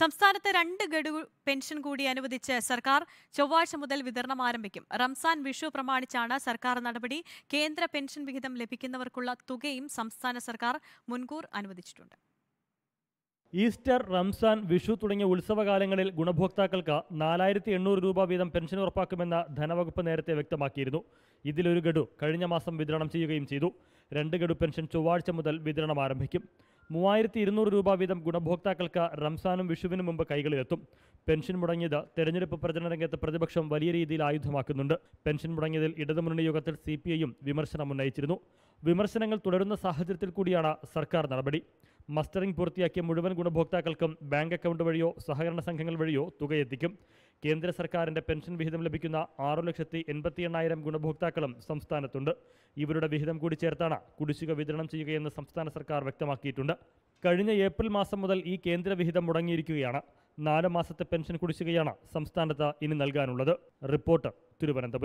സംസ്ഥാനത്ത് രണ്ട് ഗഡു പെൻഷൻ കൂടി അനുവദിച്ച് സർക്കാർ ചൊവ്വാഴ്ച മുതൽ വിതരണം ആരംഭിക്കും റംസാൻ വിഷു പ്രമാണിച്ചാണ് സർക്കാർ നടപടി കേന്ദ്ര പെൻഷൻ വിഹിതം ലഭിക്കുന്നവർക്കുള്ള തുകയും സംസ്ഥാന സർക്കാർ മുൻകൂർ അനുവദിച്ചിട്ടുണ്ട് ഈസ്റ്റർ റംസാൻ വിഷു തുടങ്ങിയ ഉത്സവകാലങ്ങളിൽ ഗുണഭോക്താക്കൾക്ക് നാലായിരത്തി എണ്ണൂറ് രൂപ വീതം പെൻഷൻ ഉറപ്പാക്കുമെന്ന് ധനവകുപ്പ് നേരത്തെ വ്യക്തമാക്കിയിരുന്നു ഇതിലൊരു ഗഡു കഴിഞ്ഞ മാസം വിതരണം ചെയ്യുകയും ചെയ്തു രണ്ട് ഗഡു പെൻഷൻ ചൊവ്വാഴ്ച മുതൽ വിതരണം ആരംഭിക്കും മൂവായിരത്തി ഇരുന്നൂറ് രൂപ വീതം ഗുണഭോക്താക്കൾക്ക് റംസാനും വിഷുവിനും മുമ്പ് കൈകളിലെത്തും പെൻഷൻ മുടങ്ങിയത് തെരഞ്ഞെടുപ്പ് പ്രചരണ രംഗത്ത് പ്രതിപക്ഷം വലിയ രീതിയിൽ ആയുധമാക്കുന്നുണ്ട് പെൻഷൻ മുടങ്ങിയതിൽ ഇടതുമുന്നണി യോഗത്തിൽ സി പി ഐയും വിമർശനം ഉന്നയിച്ചിരുന്നു വിമർശനങ്ങൾ തുടരുന്ന സാഹചര്യത്തിൽ കൂടിയാണ് സർക്കാർ നടപടി മസ്റ്ററിംഗ് പൂർത്തിയാക്കിയ മുഴുവൻ ഗുണഭോക്താക്കൾക്കും ബാങ്ക് അക്കൗണ്ട് വഴിയോ സഹകരണ സംഘങ്ങൾ വഴിയോ തുകയെത്തിക്കും കേന്ദ്ര സർക്കാരിന്റെ പെൻഷൻ വിഹിതം ലഭിക്കുന്ന ആറു ലക്ഷത്തി എൺപത്തി എണ്ണായിരം ഗുണഭോക്താക്കളും സംസ്ഥാനത്തുണ്ട് ഇവരുടെ വിഹിതം കൂടി ചേർത്താണ് കുടിശ്ശിക വിതരണം ചെയ്യുകയെന്ന് സംസ്ഥാന സർക്കാർ വ്യക്തമാക്കിയിട്ടുണ്ട് കഴിഞ്ഞ ഏപ്രിൽ മാസം മുതൽ ഈ കേന്ദ്ര വിഹിതം മുടങ്ങിയിരിക്കുകയാണ് നാല് മാസത്തെ പെൻഷൻ കുടിശ്ശികയാണ് സംസ്ഥാനത്ത് ഇനി നൽകാനുള്ളത് റിപ്പോർട്ടർ തിരുവനന്തപുരം